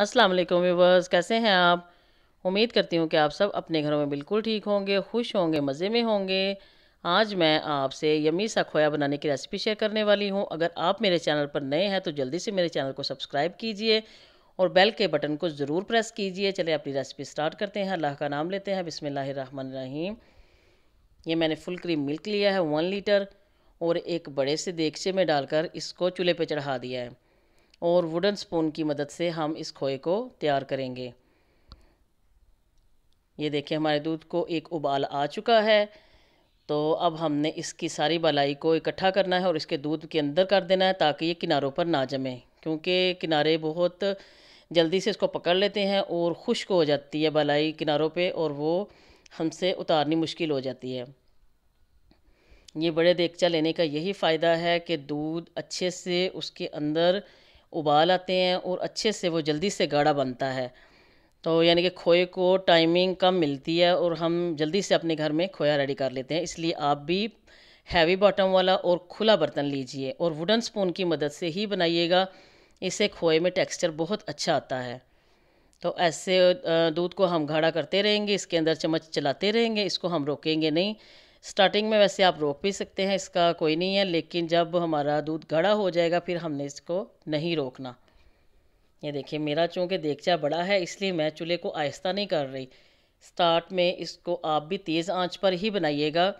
अस्सलाम वालेकुम व्यूवर्स कैसे हैं आप उम्मीद करती हूँ कि आप सब अपने घरों में बिल्कुल ठीक होंगे खुश होंगे मज़े में होंगे आज मैं आपसे यमी सा खोया बनाने की रेसिपी शेयर करने वाली हूँ अगर आप मेरे चैनल पर नए हैं तो जल्दी से मेरे चैनल को सब्सक्राइब कीजिए और बेल के बटन को ज़रूर प्रेस कीजिए चलिए अपनी रेसिपी स्टार्ट करते हैं अल्लाह का नाम लेते हैं रहीम ये मैंने फुल क्रीम मिल्क लिया है वन लीटर और एक बड़े से देगचे में डालकर इसको चूल्हे पर चढ़ा दिया है और वुडन स्पून की मदद से हम इस खोए को तैयार करेंगे ये देखिए हमारे दूध को एक उबाल आ चुका है तो अब हमने इसकी सारी बलाई को इकट्ठा करना है और इसके दूध के अंदर कर देना है ताकि ये किनारों पर ना जमे क्योंकि किनारे बहुत जल्दी से इसको पकड़ लेते हैं और खुश्क हो जाती है बलाई किनारों पे और वो हमसे उतारनी मुश्किल हो जाती है ये बड़े देखचा लेने का यही फ़ायदा है कि दूध अच्छे से उसके अंदर उबाल आते हैं और अच्छे से वो जल्दी से गाढ़ा बनता है तो यानी कि खोए को टाइमिंग कम मिलती है और हम जल्दी से अपने घर में खोया रेडी कर लेते हैं इसलिए आप भी हैवी बॉटम वाला और खुला बर्तन लीजिए और वुडन स्पून की मदद से ही बनाइएगा इससे खोए में टेक्सचर बहुत अच्छा आता है तो ऐसे दूध को हम गाढ़ा करते रहेंगे इसके अंदर चम्मच चलाते रहेंगे इसको हम रोकेंगे नहीं स्टार्टिंग में वैसे आप रोक भी सकते हैं इसका कोई नहीं है लेकिन जब हमारा दूध गाढ़ा हो जाएगा फिर हमने इसको नहीं रोकना ये देखिए मेरा चूँकि देखचा बड़ा है इसलिए मैं चूल्हे को आहिस्ता नहीं कर रही स्टार्ट में इसको आप भी तेज़ आंच पर ही बनाइएगा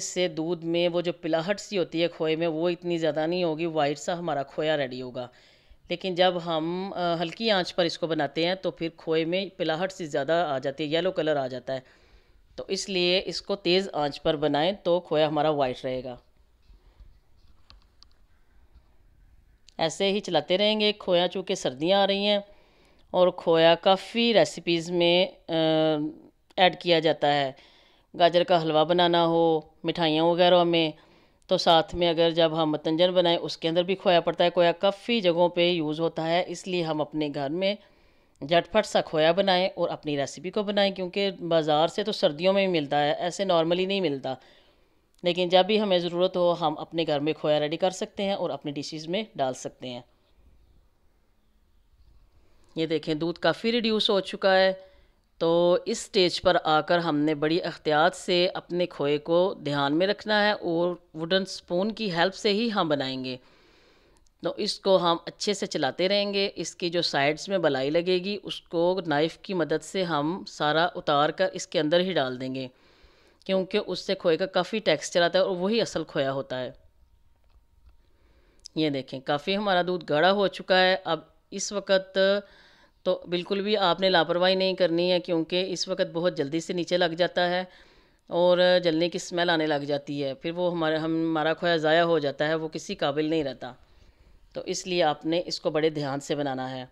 इससे दूध में वो जो पिलाहट सी होती है खोए में वो इतनी ज़्यादा नहीं होगी वाइट सा हमारा खोया रेडी होगा लेकिन जब हम हल्की आंच पर इसको बनाते हैं तो फिर खोए में पिलाहट सी ज़्यादा आ जाती है येलो कलर आ जाता है तो इसलिए इसको तेज़ आंच पर बनाएं तो खोया हमारा वाइट रहेगा ऐसे ही चलाते रहेंगे खोया चूँकि सर्दियाँ आ रही हैं और खोया काफ़ी रेसिपीज़ में ऐड किया जाता है गाजर का हलवा बनाना हो मिठाइयाँ वगैरह में तो साथ में अगर जब हम मतंजन बनाएं उसके अंदर भी खोया पड़ता है खोया काफ़ी जगहों पे यूज़ होता है इसलिए हम अपने घर में झटपट सा खोया बनाएं और अपनी रेसिपी को बनाएं क्योंकि बाज़ार से तो सर्दियों में ही मिलता है ऐसे नॉर्मली नहीं मिलता लेकिन जब भी हमें ज़रूरत हो हम अपने घर में खोया रेडी कर सकते हैं और अपनी डिशेस में डाल सकते हैं ये देखें दूध काफ़ी रिड्यूस हो चुका है तो इस स्टेज पर आकर हमने बड़ी एहतियात से अपने खोए को ध्यान में रखना है और वुडन स्पून की हेल्प से ही हम बनाएंगे तो इसको हम अच्छे से चलाते रहेंगे इसकी जो साइड्स में बलाई लगेगी उसको नाइफ़ की मदद से हम सारा उतार कर इसके अंदर ही डाल देंगे क्योंकि उससे खोए का काफ़ी टेक्सचर आता है और वही असल खोया होता है ये देखें काफ़ी हमारा दूध गाढ़ा हो चुका है अब इस वक्त तो बिल्कुल भी आपने लापरवाही नहीं करनी है क्योंकि इस वक्त बहुत जल्दी से नीचे लग जाता है और जलने की स्मेल आने लग जाती है फिर वो हमारे हम हमारा खोया ज़ाया हो जाता है वो किसी काबिल नहीं रहता तो इसलिए आपने इसको बड़े ध्यान से बनाना है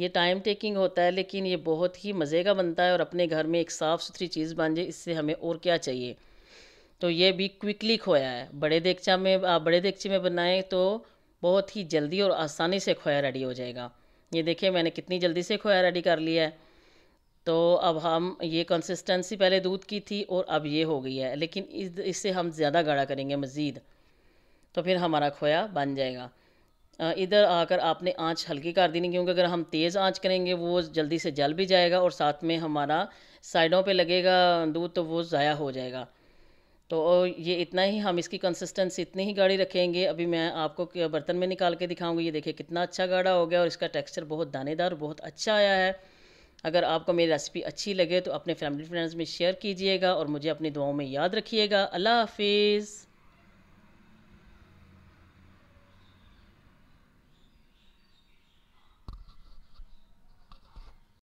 ये टाइम टेकिंग होता है लेकिन ये बहुत ही मज़े का बनता है और अपने घर में एक साफ़ सुथरी चीज़ बन जाए इससे हमें और क्या चाहिए तो ये भी क्विकली खोया है बड़े देगचा में आप बड़े देखचे में बनाएं तो बहुत ही जल्दी और आसानी से खोया रेडी हो जाएगा ये देखिए मैंने कितनी जल्दी से खोया रेडी कर लिया है तो अब हम ये कंसिस्टेंसी पहले दूध की थी और अब ये हो गई है लेकिन इस इससे हम ज़्यादा गाढ़ा करेंगे मज़ीद तो फिर हमारा खोया बन जाएगा इधर आकर आपने आंच हल्की कर देनी क्योंकि अगर हम तेज़ आंच करेंगे वो जल्दी से जल भी जाएगा और साथ में हमारा साइडों पे लगेगा दूध तो वो ज़ाया हो जाएगा तो ये इतना ही हम इसकी कंसिस्टेंसी इतनी ही गाढ़ी रखेंगे अभी मैं आपको बर्तन में निकाल के दिखाऊंगी ये देखिए कितना अच्छा गाढ़ा हो गया और इसका टेक्सचर बहुत दानेदार बहुत अच्छा आया है अगर आपको मेरी रेसिपी अच्छी लगे तो अपने फैमिली फ्रेंड्स में शेयर कीजिएगा और मुझे अपनी दुआओं में याद रखिएगा अल्लाह हाफिज़